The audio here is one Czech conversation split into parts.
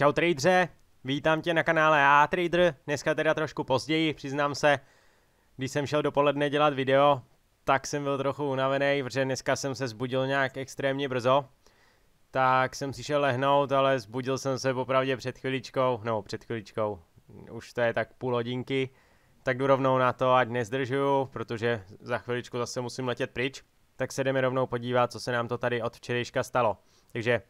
Čau tradeře, vítám tě na kanále A Trader. Dneska teda trošku později, přiznám se, když jsem šel dopoledne dělat video, tak jsem byl trochu unavený, protože dneska jsem se zbudil nějak extrémně brzo. Tak jsem si šel lehnout, ale zbudil jsem se popravdě před chviličkou, no před chviličkou, už to je tak půl hodinky. Tak jdu rovnou na to, ať nezdržuju, protože za chviličku zase musím letět pryč. Tak se jdeme rovnou podívat, co se nám to tady od včerejška stalo. Takže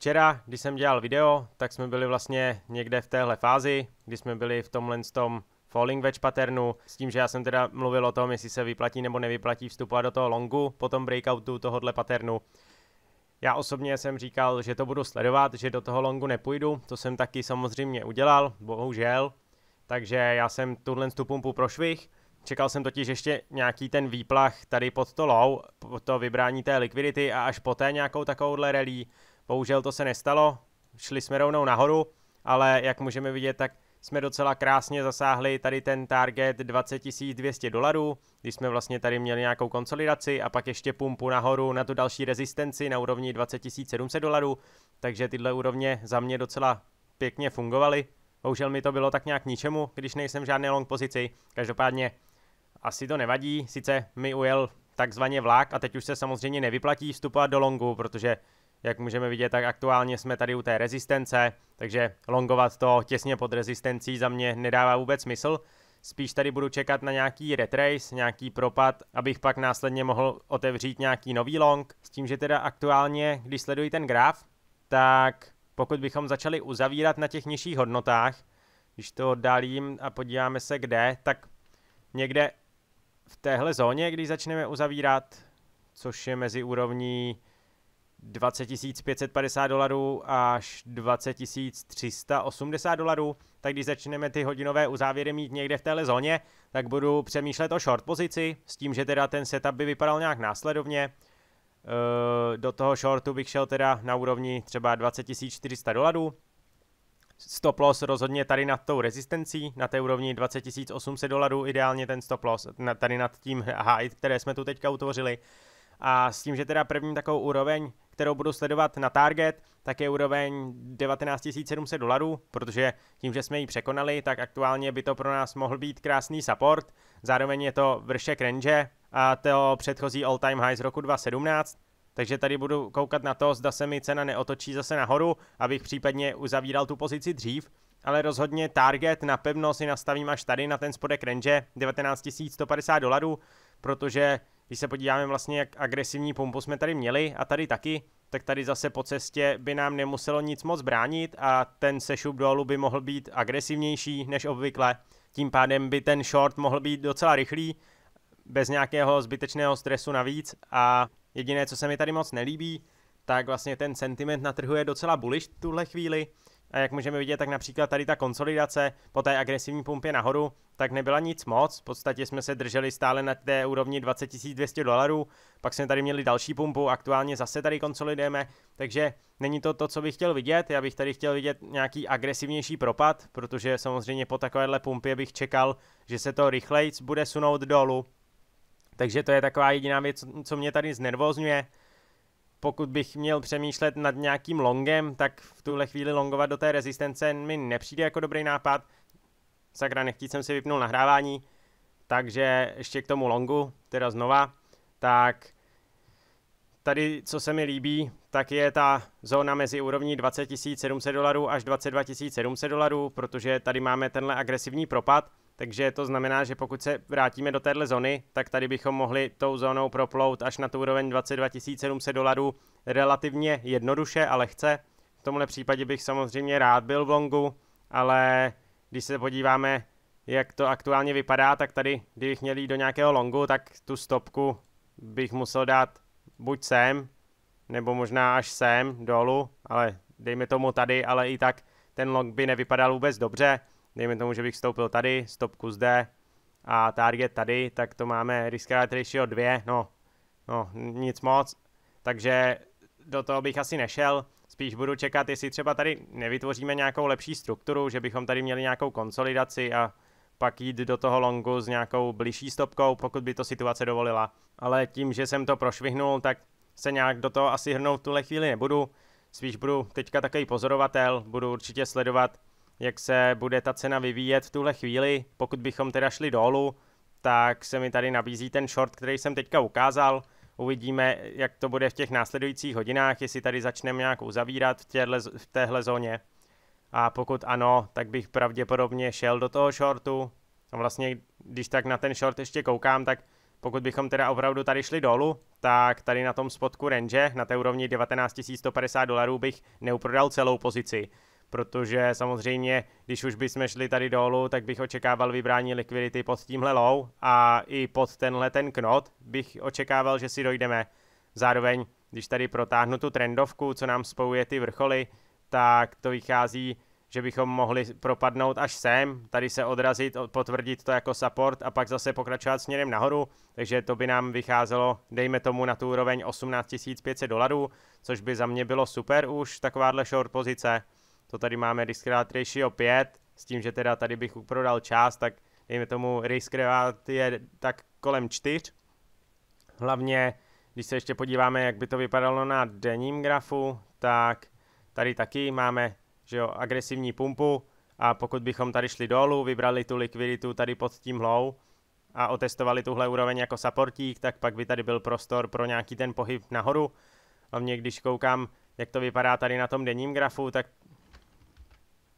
Včera, když jsem dělal video, tak jsme byli vlastně někde v téhle fázi, kdy jsme byli v tomhle tom falling wedge patternu, s tím, že já jsem teda mluvil o tom, jestli se vyplatí nebo nevyplatí vstupovat do toho longu po tom breakoutu tohohle patternu. Já osobně jsem říkal, že to budu sledovat, že do toho longu nepůjdu, to jsem taky samozřejmě udělal, bohužel. Takže já jsem tuhle tu pumpu prošvih, čekal jsem totiž ještě nějaký ten výplach tady pod to low, pod to vybrání té likvidity a až poté nějakou takovouhle rally, Bohužel to se nestalo, šli jsme rovnou nahoru, ale jak můžeme vidět, tak jsme docela krásně zasáhli tady ten target 20 200 dolarů, když jsme vlastně tady měli nějakou konsolidaci a pak ještě pumpu nahoru na tu další rezistenci na úrovni 20 700 dolarů, takže tyhle úrovně za mě docela pěkně fungovaly. Bohužel mi to bylo tak nějak ničemu, když nejsem v žádné long pozici, každopádně asi to nevadí, sice mi ujel takzvaně vlak a teď už se samozřejmě nevyplatí vstupovat do longu, protože jak můžeme vidět, tak aktuálně jsme tady u té rezistence, takže longovat to těsně pod rezistencí za mě nedává vůbec smysl. Spíš tady budu čekat na nějaký retrace, nějaký propad, abych pak následně mohl otevřít nějaký nový long. S tím, že teda aktuálně, když sleduji ten graf, tak pokud bychom začali uzavírat na těch nižších hodnotách, když to oddálím a podíváme se kde, tak někde v téhle zóně, když začneme uzavírat, což je mezi úrovní 20 550 dolarů až 20 380 dolarů, tak když začneme ty hodinové uzávěry mít někde v téhle zóně, tak budu přemýšlet o short pozici, s tím, že teda ten setup by vypadal nějak následovně. Do toho shortu bych šel teda na úrovni třeba 20 400 dolarů. Stop loss rozhodně tady nad tou rezistencí, na té úrovni 20 800 dolarů, ideálně ten stop loss, tady nad tím high, které jsme tu teďka utvořili a s tím, že teda první takovou úroveň, kterou budu sledovat na target, tak je úroveň 19 700 dolarů, protože tím, že jsme ji překonali, tak aktuálně by to pro nás mohl být krásný support. Zároveň je to vršek range a to předchozí all-time high z roku 2017. Takže tady budu koukat na to, zda se mi cena neotočí zase nahoru, abych případně uzavíral tu pozici dřív. Ale rozhodně target na pevno si nastavím až tady na ten spodek range 19 150 dolarů, protože když se podíváme vlastně, jak agresivní pompu jsme tady měli a tady taky, tak tady zase po cestě by nám nemuselo nic moc bránit a ten sešup dolů by mohl být agresivnější než obvykle. Tím pádem by ten short mohl být docela rychlý, bez nějakého zbytečného stresu navíc a jediné, co se mi tady moc nelíbí, tak vlastně ten sentiment na trhu je docela bullish v tuhle chvíli, a jak můžeme vidět, tak například tady ta konsolidace po té agresivní pumpě nahoru, tak nebyla nic moc. V podstatě jsme se drželi stále na té úrovni 20 200 dolarů, pak jsme tady měli další pumpu, aktuálně zase tady konsolidujeme, takže není to to, co bych chtěl vidět. Já bych tady chtěl vidět nějaký agresivnější propad, protože samozřejmě po takovéhle pumpě bych čekal, že se to rychleji bude sunout dolů. Takže to je taková jediná věc, co mě tady znervozňuje pokud bych měl přemýšlet nad nějakým longem, tak v tuhle chvíli longovat do té rezistence mi nepřijde jako dobrý nápad. Sakra, nechtít jsem si vypnul nahrávání. Takže ještě k tomu longu, teda znova, tak tady, co se mi líbí, tak je ta zóna mezi úrovní 20 700 dolarů až 22 700 dolarů, protože tady máme tenhle agresivní propad takže to znamená, že pokud se vrátíme do téhle zóny, tak tady bychom mohli tou zónou proplout až na tu úroveň 22 700 dolarů relativně jednoduše a lehce. V tomhle případě bych samozřejmě rád byl v longu, ale když se podíváme, jak to aktuálně vypadá, tak tady, kdybych měl jít do nějakého longu, tak tu stopku bych musel dát buď sem, nebo možná až sem, dolů, ale dejme tomu tady, ale i tak ten long by nevypadal vůbec dobře dejme tomu, že bych stoupil tady, stopku zde a target tady, tak to máme risk ratio 2, no, no, nic moc, takže do toho bych asi nešel, spíš budu čekat, jestli třeba tady nevytvoříme nějakou lepší strukturu, že bychom tady měli nějakou konsolidaci a pak jít do toho longu s nějakou blížší stopkou, pokud by to situace dovolila. Ale tím, že jsem to prošvihnul, tak se nějak do toho asi hrnout v tuhle chvíli nebudu. Spíš budu teďka takový pozorovatel, budu určitě sledovat, jak se bude ta cena vyvíjet v tuhle chvíli. Pokud bychom teda šli dolů, tak se mi tady nabízí ten short, který jsem teďka ukázal. Uvidíme, jak to bude v těch následujících hodinách, jestli tady začneme nějak uzavírat v, těhle, v téhle zóně. A pokud ano, tak bych pravděpodobně šel do toho shortu. A vlastně, když tak na ten short ještě koukám, tak pokud bychom teda opravdu tady šli dolů, tak tady na tom spotku range, na té úrovni 19 150 dolarů bych neuprodal celou pozici protože samozřejmě, když už bychom šli tady dolů, tak bych očekával vybrání likvidity pod tímhle low a i pod tenhle ten knot bych očekával, že si dojdeme. Zároveň, když tady protáhnu tu trendovku, co nám spojuje ty vrcholy, tak to vychází, že bychom mohli propadnout až sem, tady se odrazit, potvrdit to jako support a pak zase pokračovat směrem nahoru, takže to by nám vycházelo, dejme tomu na tu úroveň 18 500 dolarů, což by za mě bylo super už takováhle short pozice. To tady máme reward ratio 5, s tím, že teda tady bych prodal část, tak dejme tomu reward je tak kolem 4. Hlavně, když se ještě podíváme, jak by to vypadalo na denním grafu, tak tady taky máme že jo, agresivní pumpu a pokud bychom tady šli dolů, vybrali tu likviditu tady pod tím hlou a otestovali tuhle úroveň jako supportík, tak pak by tady byl prostor pro nějaký ten pohyb nahoru. Hlavně když koukám, jak to vypadá tady na tom denním grafu, tak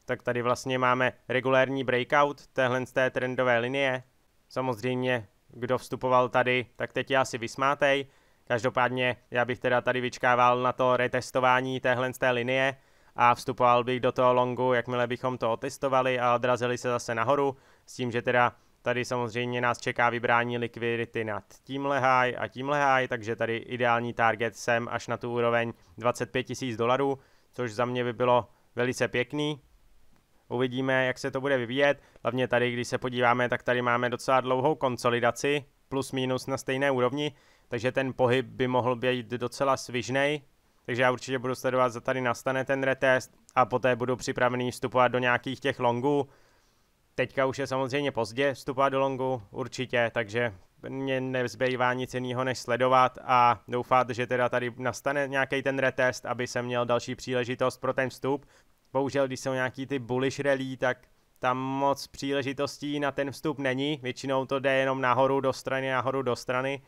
tak tady vlastně máme regulérní breakout téhle z té trendové linie. Samozřejmě, kdo vstupoval tady, tak teď je asi vysmátej. Každopádně já bych teda tady vyčkával na to retestování téhle z té linie a vstupoval bych do toho longu, jakmile bychom to otestovali a odrazili se zase nahoru, s tím, že teda tady samozřejmě nás čeká vybrání likvidity nad tímhle high a tímhle high, takže tady ideální target sem až na tu úroveň 25 000 dolarů, což za mě by bylo velice pěkný. Uvidíme, jak se to bude vyvíjet. Hlavně tady, když se podíváme, tak tady máme docela dlouhou konsolidaci, plus minus na stejné úrovni, takže ten pohyb by mohl být docela svižnej. Takže já určitě budu sledovat, za tady nastane ten retest a poté budu připravený vstupovat do nějakých těch longů. Teďka už je samozřejmě pozdě vstupovat do longu, určitě, takže mě nezbývá nic jiného než sledovat a doufat, že teda tady nastane nějaký ten retest, aby se měl další příležitost pro ten vstup, bohužel, když jsou nějaký ty bullish rally, tak tam moc příležitostí na ten vstup není, většinou to jde jenom nahoru do strany, nahoru do strany,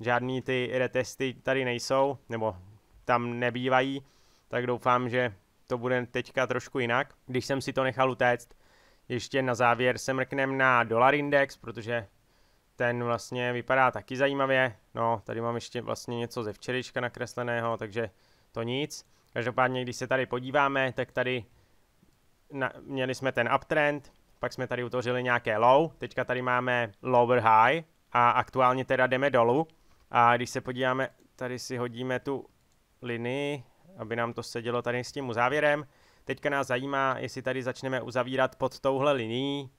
žádný ty retesty tady nejsou, nebo tam nebývají, tak doufám, že to bude teďka trošku jinak. Když jsem si to nechal utéct, ještě na závěr se mrknem na dolar index, protože ten vlastně vypadá taky zajímavě. No, tady mám ještě vlastně něco ze včerejška nakresleného, takže to nic. Každopádně, když se tady podíváme, tak tady na, měli jsme ten uptrend, pak jsme tady utvořili nějaké low, teďka tady máme lower high a aktuálně teda jdeme dolů. A když se podíváme, tady si hodíme tu linii, aby nám to sedělo tady s tím uzávěrem. Teďka nás zajímá, jestli tady začneme uzavírat pod touhle linií.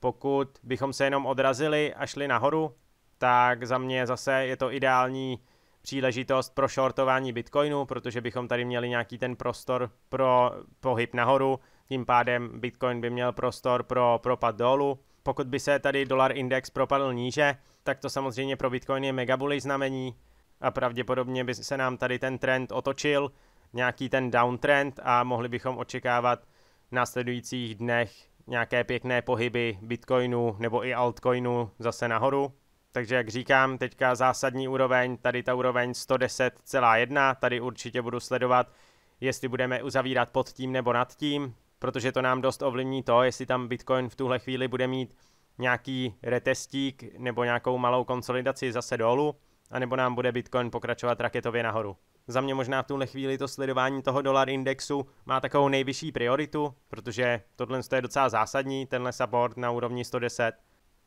Pokud bychom se jenom odrazili a šli nahoru, tak za mě zase je to ideální příležitost pro shortování Bitcoinu, protože bychom tady měli nějaký ten prostor pro pohyb nahoru, tím pádem Bitcoin by měl prostor pro propad dolů. Pokud by se tady dolar index propadl níže, tak to samozřejmě pro Bitcoin je megabully znamení a pravděpodobně by se nám tady ten trend otočil, nějaký ten downtrend a mohli bychom očekávat v následujících dnech nějaké pěkné pohyby Bitcoinu nebo i altcoinu zase nahoru. Takže jak říkám, teďka zásadní úroveň, tady ta úroveň 110,1, tady určitě budu sledovat, jestli budeme uzavírat pod tím nebo nad tím, protože to nám dost ovlivní to, jestli tam Bitcoin v tuhle chvíli bude mít nějaký retestík nebo nějakou malou konsolidaci zase dolů, anebo nám bude Bitcoin pokračovat raketově nahoru. Za mě možná v tuhle chvíli to sledování toho dolar indexu má takovou nejvyšší prioritu, protože tohle je docela zásadní, tenhle support na úrovni 110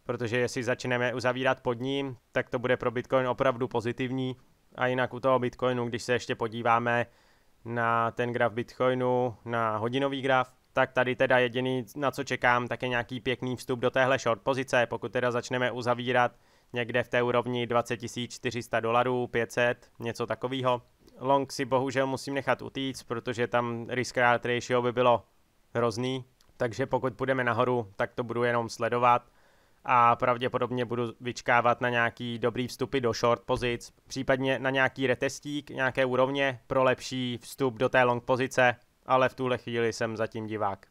protože jestli začneme uzavírat pod ním, tak to bude pro Bitcoin opravdu pozitivní. A jinak u toho Bitcoinu, když se ještě podíváme na ten graf Bitcoinu, na hodinový graf, tak tady teda jediný, na co čekám, tak je nějaký pěkný vstup do téhle short pozice. Pokud teda začneme uzavírat někde v té úrovni 20 400 dolarů, 500, něco takového. Long si bohužel musím nechat utíct, protože tam risk ratio by bylo hrozný, takže pokud půjdeme nahoru, tak to budu jenom sledovat a pravděpodobně budu vyčkávat na nějaký dobrý vstupy do short pozic, případně na nějaký retestík, nějaké úrovně pro lepší vstup do té long pozice, ale v tuhle chvíli jsem zatím divák.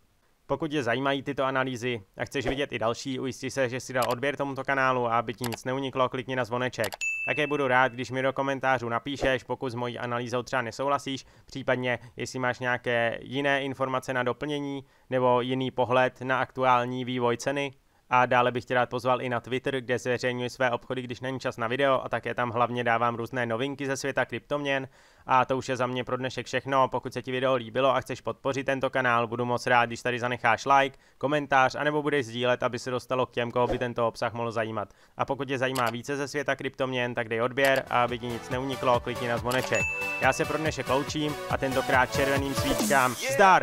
Pokud tě zajímají tyto analýzy a chceš vidět i další, ujisti se, že si dal odběr tomuto kanálu a aby ti nic neuniklo, klikni na zvoneček. Také budu rád, když mi do komentářů napíšeš, pokud s mojí analýzou třeba nesouhlasíš, případně jestli máš nějaké jiné informace na doplnění nebo jiný pohled na aktuální vývoj ceny. A dále bych tě rád pozval i na Twitter, kde zveřejňuji své obchody, když není čas na video a také tam hlavně dávám různé novinky ze světa kryptoměn. A to už je za mě pro dnešek všechno. Pokud se ti video líbilo a chceš podpořit tento kanál, budu moc rád, když tady zanecháš like, komentář, anebo budeš sdílet, aby se dostalo k těm, koho by tento obsah mohl zajímat. A pokud tě zajímá více ze světa kryptoměn, tak dej odběr a aby ti nic neuniklo, klikni na zvoneček. Já se pro dnešek loučím a tentokrát červeným svíčkám. Zdar!